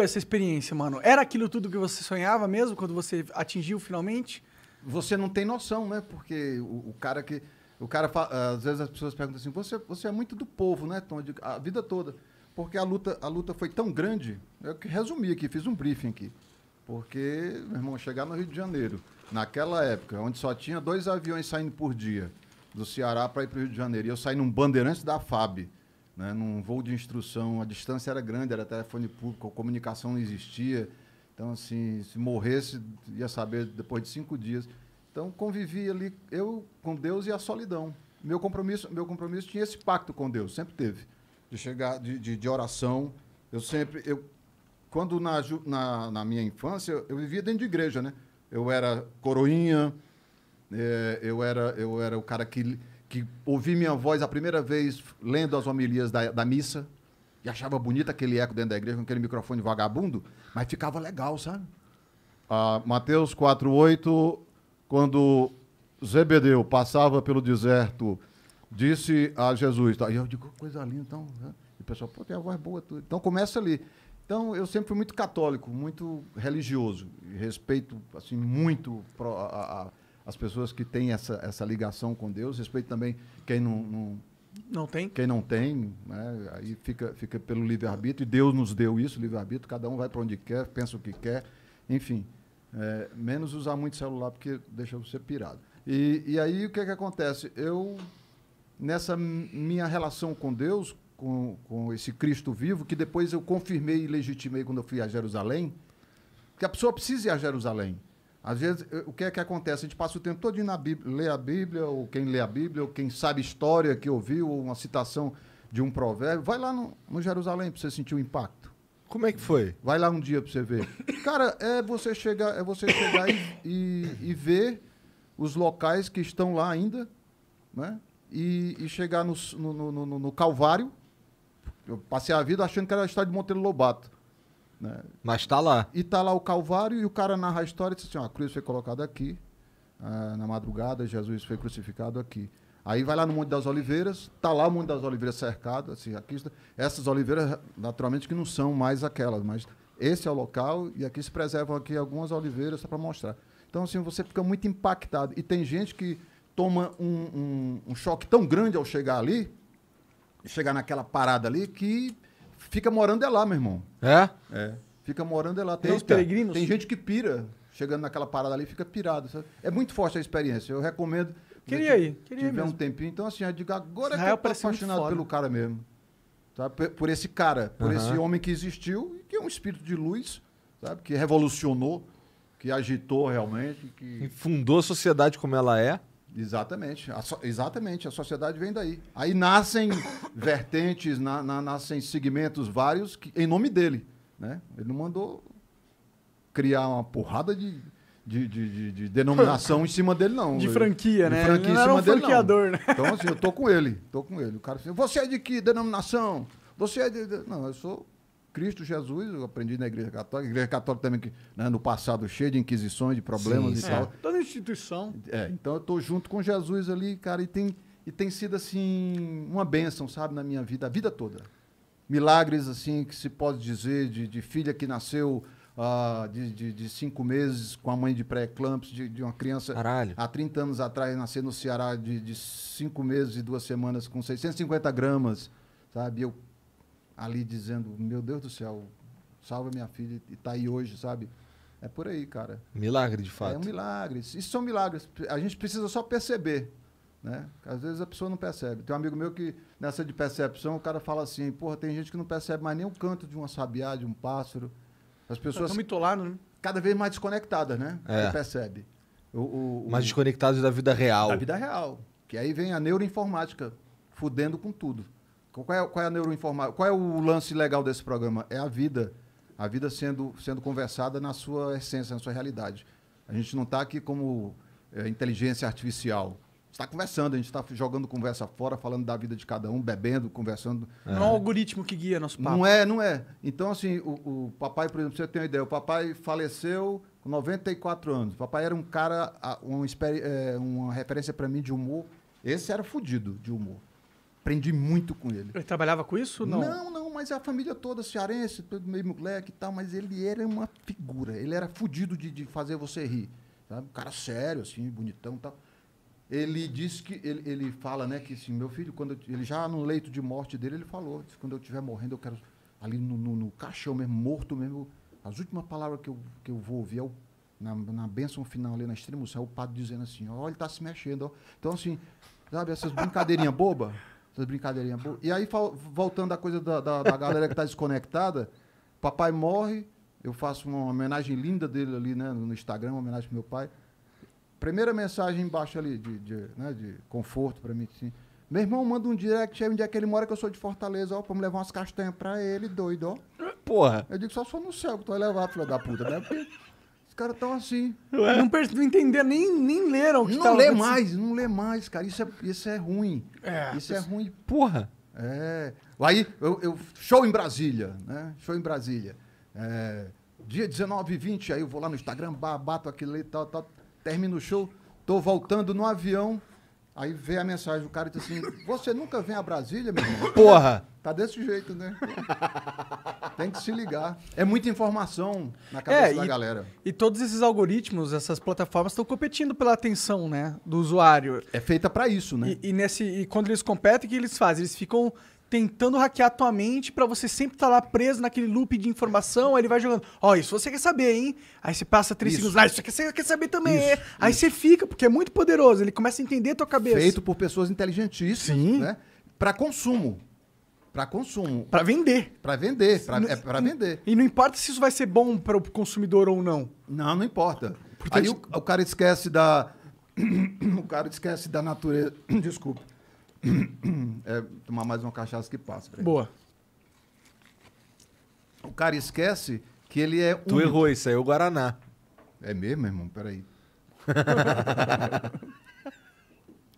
foi essa experiência, mano? Era aquilo tudo que você sonhava mesmo quando você atingiu finalmente? Você não tem noção, né? Porque o, o cara que. O cara, às vezes as pessoas perguntam assim: você, você é muito do povo, né, Tom? Digo, a vida toda. Porque a luta, a luta foi tão grande. Eu resumi aqui, fiz um briefing aqui. Porque, meu irmão, chegar no Rio de Janeiro, naquela época, onde só tinha dois aviões saindo por dia do Ceará para ir para o Rio de Janeiro, e eu saí num Bandeirantes da FAB né? Num voo de instrução, a distância era grande, era telefone público, a comunicação não existia. Então, assim, se morresse, ia saber depois de cinco dias. Então, convivi ali, eu com Deus e a solidão. Meu compromisso, meu compromisso tinha esse pacto com Deus, sempre teve. De chegar, de, de, de oração. Eu sempre, eu, quando na, na, na minha infância, eu, vivia dentro de igreja, né? Eu era coroinha, é, eu, era, eu era o cara que que ouvi minha voz a primeira vez lendo as homilias da, da missa e achava bonito aquele eco dentro da igreja com aquele microfone vagabundo, mas ficava legal, sabe? Ah, Mateus Mateus 4:8, quando Zebedeu passava pelo deserto, disse a Jesus, tá? E eu digo, coisa linda, então, né? E o pessoal, pô, tem a voz boa tudo. Então começa ali. Então eu sempre fui muito católico, muito religioso, respeito assim muito a, a as pessoas que têm essa, essa ligação com Deus, respeito também quem não, não não tem? Quem não tem, né? aí fica, fica pelo livre-arbítrio, e Deus nos deu isso, livre-arbítrio, cada um vai para onde quer, pensa o que quer, enfim. É, menos usar muito celular, porque deixa você pirado. E, e aí o que, é que acontece? Eu, nessa minha relação com Deus, com, com esse Cristo vivo, que depois eu confirmei e legitimei quando eu fui a Jerusalém, que a pessoa precisa ir a Jerusalém. Às vezes, eh, o que é que acontece? A gente passa o tempo todo na Bíblia, lê a Bíblia, ou quem lê a Bíblia, ou quem sabe história que ouviu, ou uma citação de um provérbio. Vai lá no, no Jerusalém para você sentir o impacto. Como é que foi? Vai lá um dia para você ver. Cara, é você chegar, é você chegar e, e, e ver os locais que estão lá ainda, né? E, e chegar no no, no, no, no Calvário. Eu passei a vida achando que era a história de Monteiro Lobato. Né? Mas está lá. E está lá o Calvário e o cara narra a história e diz assim: ó, a cruz foi colocada aqui, é, na madrugada, Jesus foi crucificado aqui. Aí vai lá no Monte das Oliveiras, está lá o Monte das Oliveiras cercado, assim, aqui, essas oliveiras, naturalmente, que não são mais aquelas, mas esse é o local e aqui se preservam aqui algumas oliveiras só para mostrar. Então, assim, você fica muito impactado. E tem gente que toma um, um, um choque tão grande ao chegar ali, chegar naquela parada ali, que fica morando é lá, meu irmão. É? É. Fica morando é lá. Tem, tem os peregrinos? Tem gente que pira. Chegando naquela parada ali, fica pirado. Sabe? É muito forte a experiência. Eu recomendo. Queria ir. Queria tiver mesmo. um tempinho. Então, assim, eu digo, agora Israel que eu tô apaixonado pelo cara mesmo. Tá? Por, por esse cara, por uhum. esse homem que existiu e que é um espírito de luz, sabe? Que revolucionou, que agitou realmente. Que... E fundou a sociedade como ela é. Exatamente. A so, exatamente. A sociedade vem daí. Aí nascem vertentes, na, na, nascem segmentos vários que, em nome dele. Né? Ele não mandou criar uma porrada de, de, de, de, de denominação em cima dele, não. De franquia, né? Franquia ele não era um dele, franqueador, não. né? Então, assim, eu tô com ele. Tô com ele. O cara assim, você é de que denominação? Você é de... Não, eu sou Cristo Jesus, eu aprendi na Igreja Católica, Igreja Católica também, que, né, no passado, cheia de inquisições, de problemas sim, e sim. tal. É, toda instituição. É, então eu estou junto com Jesus ali, cara, e tem, e tem sido, assim, uma bênção, sabe, na minha vida, a vida toda. Milagres, assim, que se pode dizer, de, de filha que nasceu ah, de, de, de, cinco meses com a mãe de pré-eclampsia, de, de, uma criança Caralho. há 30 anos atrás, nascer no Ceará de, de cinco meses e duas semanas com 650 gramas, sabe? Eu ali dizendo, meu Deus do céu, salva minha filha e tá aí hoje, sabe? É por aí, cara. Milagre, de fato. É, é um milagre. Isso são milagres. A gente precisa só perceber. Né? Às vezes a pessoa não percebe. Tem um amigo meu que, nessa de percepção, o cara fala assim: porra, tem gente que não percebe mais nem o canto de uma sabiá, de um pássaro. As tá pessoas. Estão mitoladas, né? Cada vez mais desconectadas, né? É. Você percebe. O, o, o... Mais desconectadas da vida real. Da vida real. Que aí vem a neuroinformática, fudendo com tudo. Qual é, qual é a neuroinformática? Qual é o lance legal desse programa? É a vida. A vida sendo, sendo conversada na sua essência, na sua realidade. A gente não está aqui como é, inteligência artificial. está conversando, a gente está jogando conversa fora, falando da vida de cada um, bebendo, conversando. É. Não é um algoritmo que guia nosso papo. Não é, não é. Então, assim, o, o papai, por exemplo, você tem uma ideia, o papai faleceu com 94 anos. O papai era um cara, uma, é, uma referência para mim de humor. Esse era fudido de humor aprendi muito com ele. Ele trabalhava com isso? Não, não, não mas a família toda cearense, todo meio moleque e tal, mas ele era uma figura. Ele era fodido de, de, fazer você rir. Sabe? Um cara sério, assim, bonitão e tal. Ele diz que, ele, ele fala, né, que assim, meu filho, quando eu, ele já no leito de morte dele, ele falou: quando eu estiver morrendo, eu quero, ali no, no, no caixão mesmo, morto mesmo, as últimas palavras que eu, que eu vou ouvir é o na, na bênção final ali na extrema, o padre dizendo assim, ó, ele tá se mexendo, ó. Então, assim, sabe, essas brincadeirinhas bobas, essas brincadeirinhas boas. E aí, voltando à coisa da, da, da galera que está desconectada, papai morre, eu faço uma homenagem linda dele ali, né? No Instagram, uma homenagem pro meu pai. Primeira mensagem embaixo ali de, de, né, de conforto para mim, assim. Meu irmão manda um direct aí onde é que ele mora, que eu sou de Fortaleza, ó, pra me levar umas castanhas pra ele, doido, ó. Porra. Eu digo, só sou no céu que tu vai levar, filho da puta, né? Porque caras estão assim. Ué? Não, não entenderam, nem, nem leram o que Não lê assim. mais, não lê mais, cara. Isso é, isso é ruim. É, isso é ruim. Porra! É. Aí, eu, eu, show em Brasília, né? Show em Brasília. É, dia 19 e 20, aí eu vou lá no Instagram, bato aquilo e tal, tal. Termino o show, tô voltando no avião. Aí vem a mensagem do cara e diz assim: Você nunca vem a Brasília, meu irmão? Porra! Tá desse jeito, né? Tem que se ligar. É muita informação na é, cabeça é, da e, galera. E todos esses algoritmos, essas plataformas estão competindo pela atenção, né, do usuário. É feita para isso, né? E, e, nesse, e quando eles competem, o que eles fazem? Eles ficam tentando hackear tua mente para você sempre estar tá lá preso naquele loop de informação, aí ele vai jogando. Ó, oh, isso você quer saber, hein? Aí você passa três isso. segundos, ah, isso você quer saber também. Isso, é. isso. Aí você fica, porque é muito poderoso, ele começa a entender a tua cabeça. Feito por pessoas inteligentíssimas, Sim. né? Para consumo. Para consumo. Para vender. Para vender. Pra, é para vender. E não importa se isso vai ser bom para o consumidor ou não. Não, não importa. Aí o, o, cara esquece da. o cara esquece da natureza. desculpe É, tomar mais uma cachaça que passa. Boa. O cara esquece que ele é. Tu errou, isso aí é o Guaraná. É mesmo, irmão? Peraí.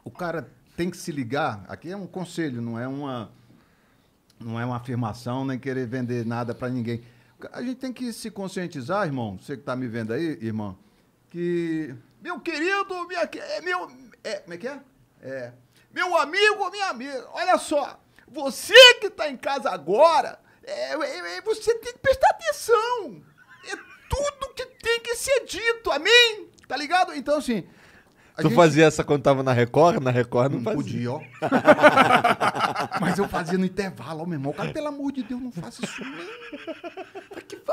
o cara tem que se ligar. Aqui é um conselho, não é uma não é uma afirmação nem querer vender nada para ninguém. A gente tem que se conscientizar, irmão, você que está me vendo aí, irmão, que meu querido, minha, é meu, é, como é que é? é? Meu amigo, minha amiga, olha só, você que está em casa agora, é, é, é, você tem que prestar atenção. É tudo que tem que ser dito, amém? Tá ligado? Então, assim, tu gente... fazia essa quando tava na Record? Na Record não, não fazia. podia, ó. Mas eu fazia no intervalo, ó, meu irmão. Cara, pelo amor de Deus, não faça isso mesmo.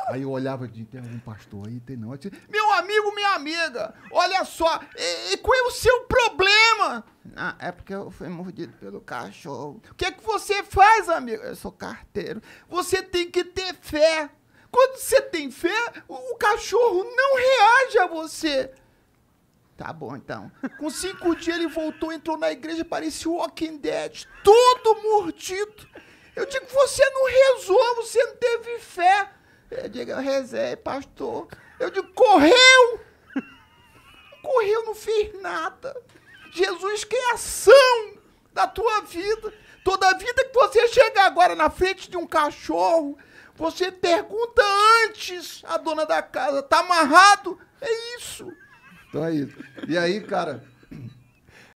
Aí eu olhava e tem algum pastor aí, tem não. Disse, meu amigo, minha amiga, olha só, e, e qual é o seu problema? Ah, é porque eu fui mordido pelo cachorro. O que é que você faz, amigo? Eu sou carteiro. Você tem que ter fé. Quando você tem fé, o cachorro não reage a você. Tá bom, então. Com cinco dias ele voltou, entrou na igreja, parecia o Walking Dead, todo mordido. Eu digo, você não rezou, você não teve fé. Eu digo, eu rezei, pastor. Eu digo, correu! Correu, não fez nada. Jesus que ação da tua vida. Toda vida que você chega agora na frente de um cachorro, você pergunta antes a dona da casa, tá amarrado? É isso. Então é isso. E aí, cara,